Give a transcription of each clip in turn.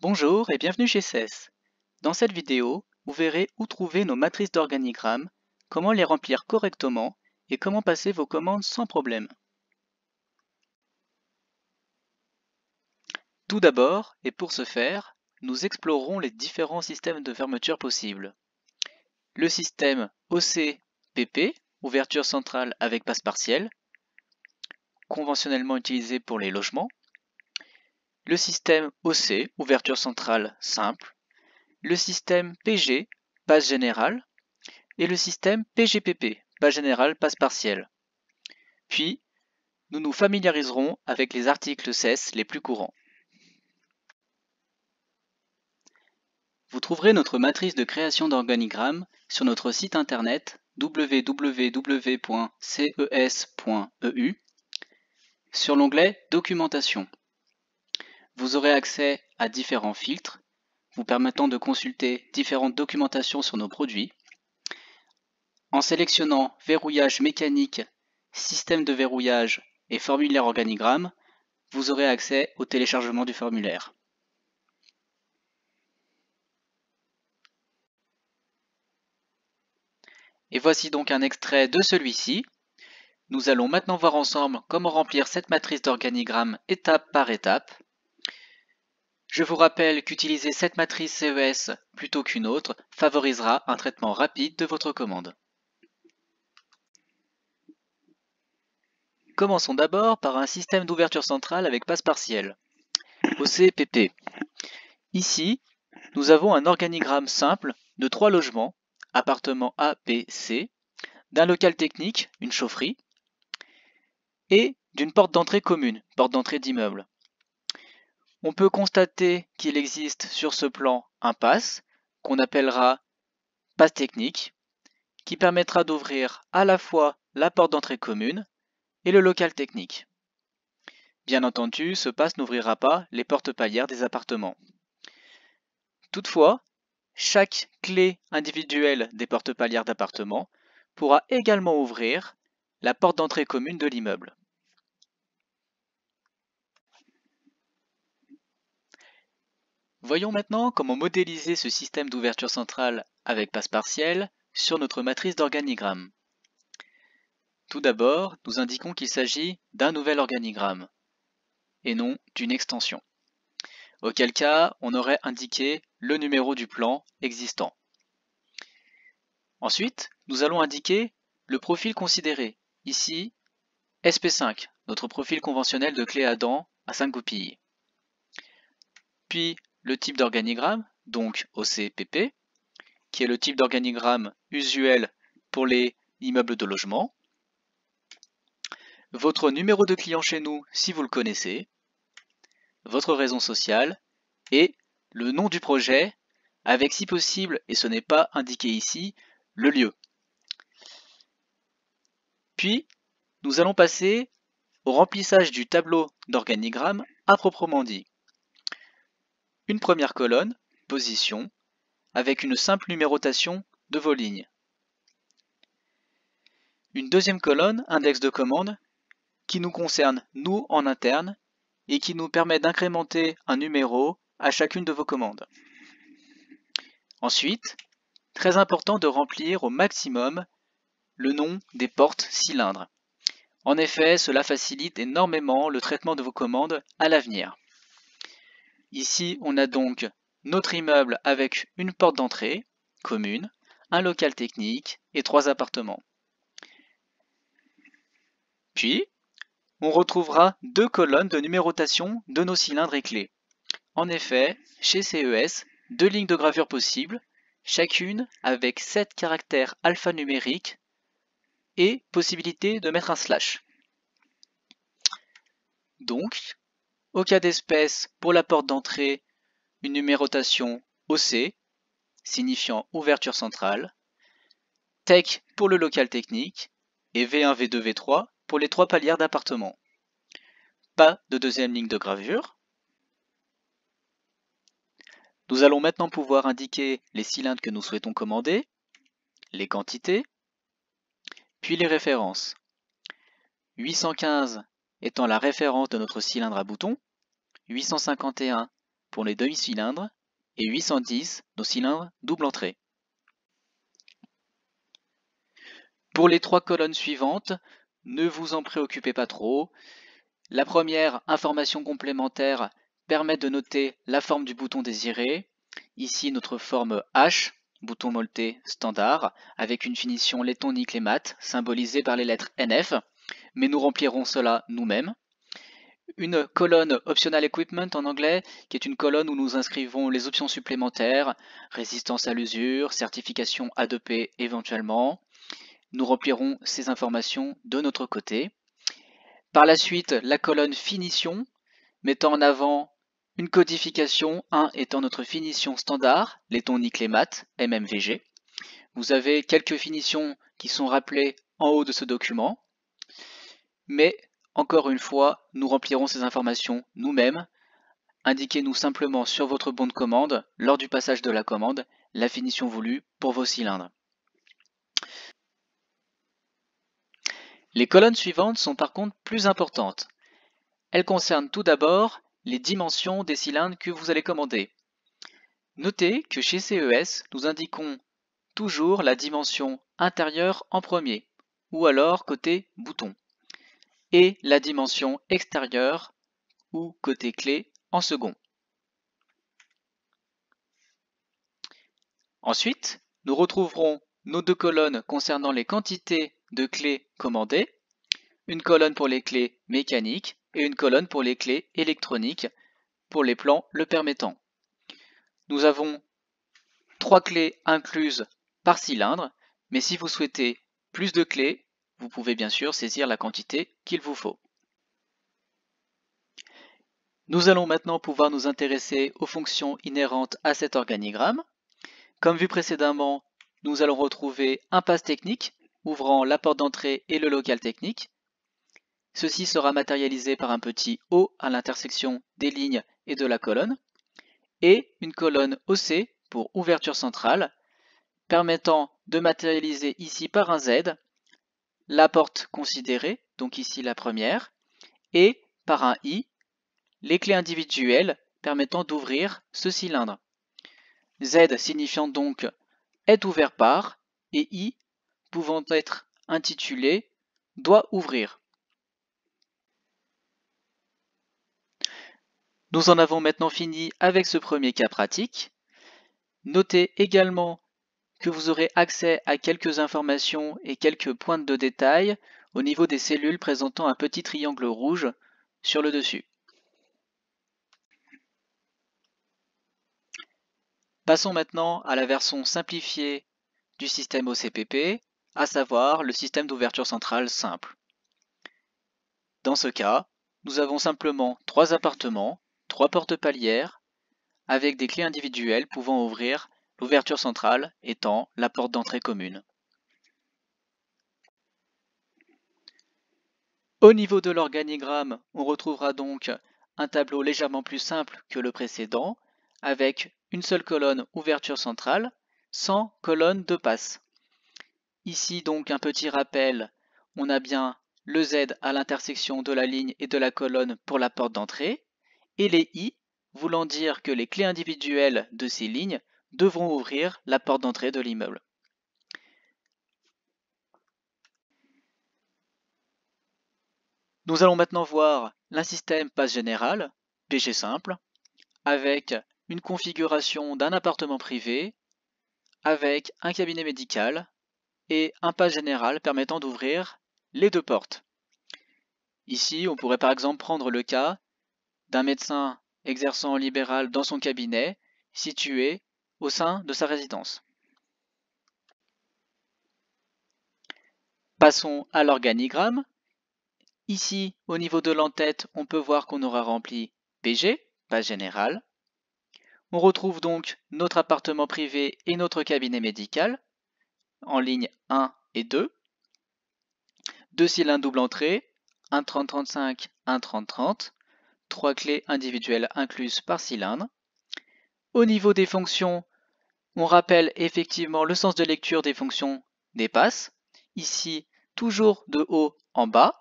Bonjour et bienvenue chez CES. Dans cette vidéo, vous verrez où trouver nos matrices d'organigrammes, comment les remplir correctement et comment passer vos commandes sans problème. Tout d'abord, et pour ce faire, nous explorerons les différents systèmes de fermeture possibles. Le système OCPP, ouverture centrale avec passe partielle, conventionnellement utilisé pour les logements, le système OC, ouverture centrale simple, le système PG, passe générale, et le système PGPP, base générale, passe partielle. Puis, nous nous familiariserons avec les articles CES les plus courants. Vous trouverez notre matrice de création d'organigrammes sur notre site internet www.ces.eu e sur l'onglet Documentation. Vous aurez accès à différents filtres vous permettant de consulter différentes documentations sur nos produits. En sélectionnant verrouillage mécanique, système de verrouillage et formulaire organigramme, vous aurez accès au téléchargement du formulaire. Et voici donc un extrait de celui-ci. Nous allons maintenant voir ensemble comment remplir cette matrice d'organigramme étape par étape. Je vous rappelle qu'utiliser cette matrice CES plutôt qu'une autre favorisera un traitement rapide de votre commande. Commençons d'abord par un système d'ouverture centrale avec passe partielle, OCPP. Ici, nous avons un organigramme simple de trois logements, appartement A, B, C, d'un local technique, une chaufferie, et d'une porte d'entrée commune, porte d'entrée d'immeuble. On peut constater qu'il existe sur ce plan un pass, qu'on appellera passe technique, qui permettra d'ouvrir à la fois la porte d'entrée commune et le local technique. Bien entendu, ce pass n'ouvrira pas les portes palières des appartements. Toutefois, chaque clé individuelle des portes palières d'appartement pourra également ouvrir la porte d'entrée commune de l'immeuble. Voyons maintenant comment modéliser ce système d'ouverture centrale avec passe partielle sur notre matrice d'organigramme. Tout d'abord, nous indiquons qu'il s'agit d'un nouvel organigramme et non d'une extension. Auquel cas, on aurait indiqué le numéro du plan existant. Ensuite, nous allons indiquer le profil considéré. Ici, SP5, notre profil conventionnel de clé à dents à 5 goupilles. Puis le type d'organigramme, donc OCPP, qui est le type d'organigramme usuel pour les immeubles de logement, votre numéro de client chez nous si vous le connaissez, votre raison sociale et le nom du projet avec si possible, et ce n'est pas indiqué ici, le lieu. Puis, nous allons passer au remplissage du tableau d'organigramme à proprement dit une première colonne, position, avec une simple numérotation de vos lignes. Une deuxième colonne, index de commande, qui nous concerne nous en interne et qui nous permet d'incrémenter un numéro à chacune de vos commandes. Ensuite, très important de remplir au maximum le nom des portes cylindres. En effet, cela facilite énormément le traitement de vos commandes à l'avenir. Ici, on a donc notre immeuble avec une porte d'entrée commune, un local technique et trois appartements. Puis, on retrouvera deux colonnes de numérotation de nos cylindres et clés. En effet, chez CES, deux lignes de gravure possibles, chacune avec sept caractères alphanumériques et possibilité de mettre un slash. Donc, au cas d'espèce, pour la porte d'entrée, une numérotation OC, signifiant ouverture centrale, TEC pour le local technique, et V1, V2, V3 pour les trois palières d'appartement. Pas de deuxième ligne de gravure. Nous allons maintenant pouvoir indiquer les cylindres que nous souhaitons commander, les quantités, puis les références. 815 étant la référence de notre cylindre à bouton, 851 pour les demi-cylindres et 810 nos cylindres double entrée. Pour les trois colonnes suivantes, ne vous en préoccupez pas trop. La première, information complémentaire, permet de noter la forme du bouton désiré. Ici, notre forme H, bouton molté standard, avec une finition laiton nickel et symbolisée par les lettres NF mais nous remplirons cela nous-mêmes. Une colonne Optional Equipment en anglais, qui est une colonne où nous inscrivons les options supplémentaires, résistance à l'usure, certification a éventuellement. Nous remplirons ces informations de notre côté. Par la suite, la colonne Finition, mettant en avant une codification, 1 étant notre finition standard, les nickel les MMVG. Vous avez quelques finitions qui sont rappelées en haut de ce document. Mais, encore une fois, nous remplirons ces informations nous-mêmes. Indiquez-nous simplement sur votre bon de commande, lors du passage de la commande, la finition voulue pour vos cylindres. Les colonnes suivantes sont par contre plus importantes. Elles concernent tout d'abord les dimensions des cylindres que vous allez commander. Notez que chez CES, nous indiquons toujours la dimension intérieure en premier, ou alors côté bouton et la dimension extérieure ou côté clé en second. Ensuite, nous retrouverons nos deux colonnes concernant les quantités de clés commandées, une colonne pour les clés mécaniques et une colonne pour les clés électroniques pour les plans le permettant. Nous avons trois clés incluses par cylindre, mais si vous souhaitez plus de clés, vous pouvez bien sûr saisir la quantité qu'il vous faut. Nous allons maintenant pouvoir nous intéresser aux fonctions inhérentes à cet organigramme. Comme vu précédemment, nous allons retrouver un pass technique ouvrant la porte d'entrée et le local technique. Ceci sera matérialisé par un petit O à l'intersection des lignes et de la colonne et une colonne OC pour ouverture centrale permettant de matérialiser ici par un Z la porte considérée, donc ici la première, et par un i, les clés individuelles permettant d'ouvrir ce cylindre. Z signifiant donc est ouvert par et i pouvant être intitulé doit ouvrir. Nous en avons maintenant fini avec ce premier cas pratique. Notez également que vous aurez accès à quelques informations et quelques pointes de détail au niveau des cellules présentant un petit triangle rouge sur le dessus. Passons maintenant à la version simplifiée du système OCPP, à savoir le système d'ouverture centrale simple. Dans ce cas, nous avons simplement trois appartements, trois portes palières, avec des clés individuelles pouvant ouvrir l'ouverture centrale étant la porte d'entrée commune. Au niveau de l'organigramme, on retrouvera donc un tableau légèrement plus simple que le précédent, avec une seule colonne ouverture centrale, sans colonne de passe. Ici donc un petit rappel, on a bien le Z à l'intersection de la ligne et de la colonne pour la porte d'entrée, et les I voulant dire que les clés individuelles de ces lignes devront ouvrir la porte d'entrée de l'immeuble. Nous allons maintenant voir un système passe général, PG simple, avec une configuration d'un appartement privé, avec un cabinet médical et un passe général permettant d'ouvrir les deux portes. Ici, on pourrait par exemple prendre le cas d'un médecin exerçant libéral dans son cabinet, situé au sein de sa résidence. Passons à l'organigramme. Ici, au niveau de l'entête, on peut voir qu'on aura rempli BG base générale. On retrouve donc notre appartement privé et notre cabinet médical en ligne 1 et 2. Deux cylindres double entrée, un 30 35, 1 30 30, trois clés individuelles incluses par cylindre. Au niveau des fonctions, on rappelle effectivement le sens de lecture des fonctions des passes. Ici, toujours de haut en bas.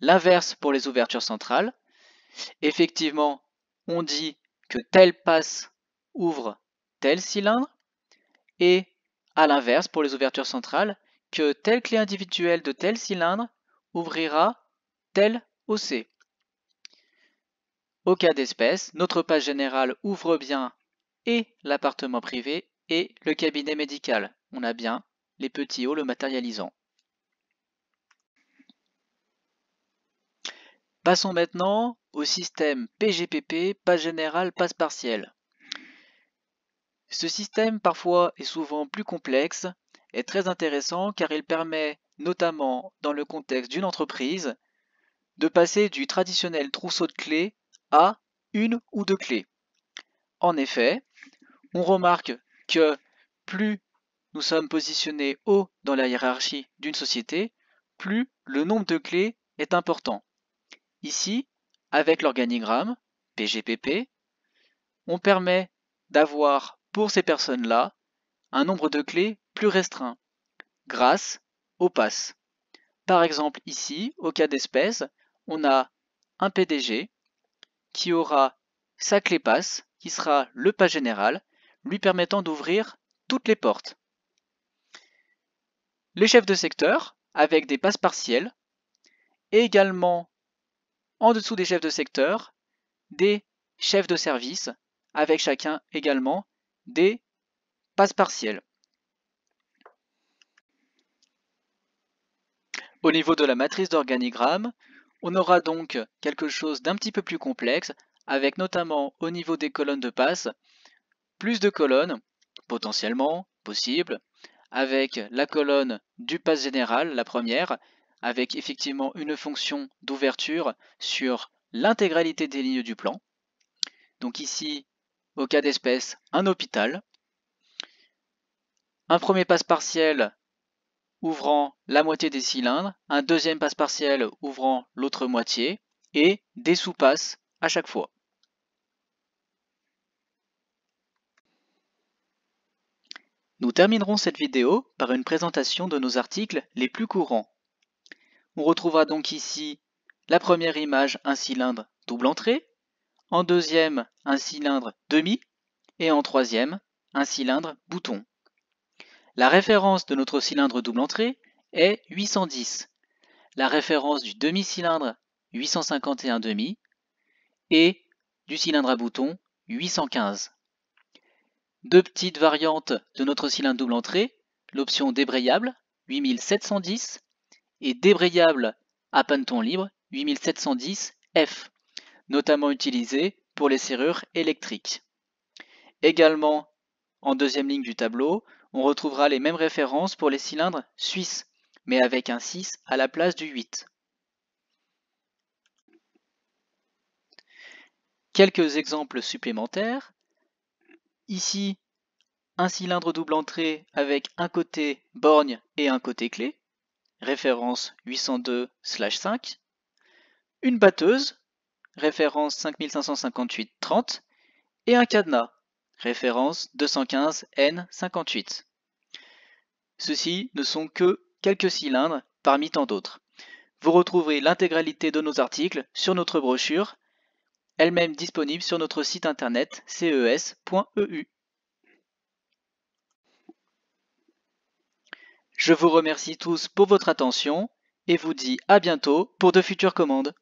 L'inverse pour les ouvertures centrales. Effectivement, on dit que telle passe ouvre tel cylindre. Et à l'inverse pour les ouvertures centrales, que telle clé individuelle de tel cylindre ouvrira tel OC. Au cas d'espèce, notre passe générale ouvre bien et l'appartement privé et le cabinet médical. On a bien les petits hauts le matérialisant. Passons maintenant au système PGPP, passe général passe partiel. Ce système parfois et souvent plus complexe est très intéressant car il permet notamment dans le contexte d'une entreprise de passer du traditionnel trousseau de clés à une ou deux clés. En effet, on remarque que plus nous sommes positionnés haut dans la hiérarchie d'une société, plus le nombre de clés est important. Ici, avec l'organigramme PGPP, on permet d'avoir pour ces personnes-là un nombre de clés plus restreint grâce au pass. Par exemple ici, au cas d'espèce, on a un PDG qui aura sa clé pass qui sera le pass général lui permettant d'ouvrir toutes les portes. Les chefs de secteur, avec des passes partielles, et également en dessous des chefs de secteur, des chefs de service, avec chacun également des passes partielles. Au niveau de la matrice d'organigramme, on aura donc quelque chose d'un petit peu plus complexe, avec notamment au niveau des colonnes de passe, plus de colonnes, potentiellement, possible, avec la colonne du pass général, la première, avec effectivement une fonction d'ouverture sur l'intégralité des lignes du plan. Donc ici, au cas d'espèce, un hôpital. Un premier passe partiel ouvrant la moitié des cylindres, un deuxième passe partiel ouvrant l'autre moitié, et des sous-passes à chaque fois. Nous terminerons cette vidéo par une présentation de nos articles les plus courants. On retrouvera donc ici la première image un cylindre double entrée, en deuxième un cylindre demi et en troisième un cylindre bouton. La référence de notre cylindre double entrée est 810, la référence du demi-cylindre demi et du cylindre à bouton 815. Deux petites variantes de notre cylindre double entrée, l'option débrayable 8710 et débrayable à panton libre 8710 F, notamment utilisé pour les serrures électriques. Également, en deuxième ligne du tableau, on retrouvera les mêmes références pour les cylindres suisses, mais avec un 6 à la place du 8. Quelques exemples supplémentaires Ici, un cylindre double entrée avec un côté borgne et un côté clé, référence 802/5, une batteuse, référence 5558-30, et un cadenas, référence 215N58. Ceux-ci ne sont que quelques cylindres parmi tant d'autres. Vous retrouverez l'intégralité de nos articles sur notre brochure elle-même disponible sur notre site internet ces.eu. Je vous remercie tous pour votre attention et vous dis à bientôt pour de futures commandes.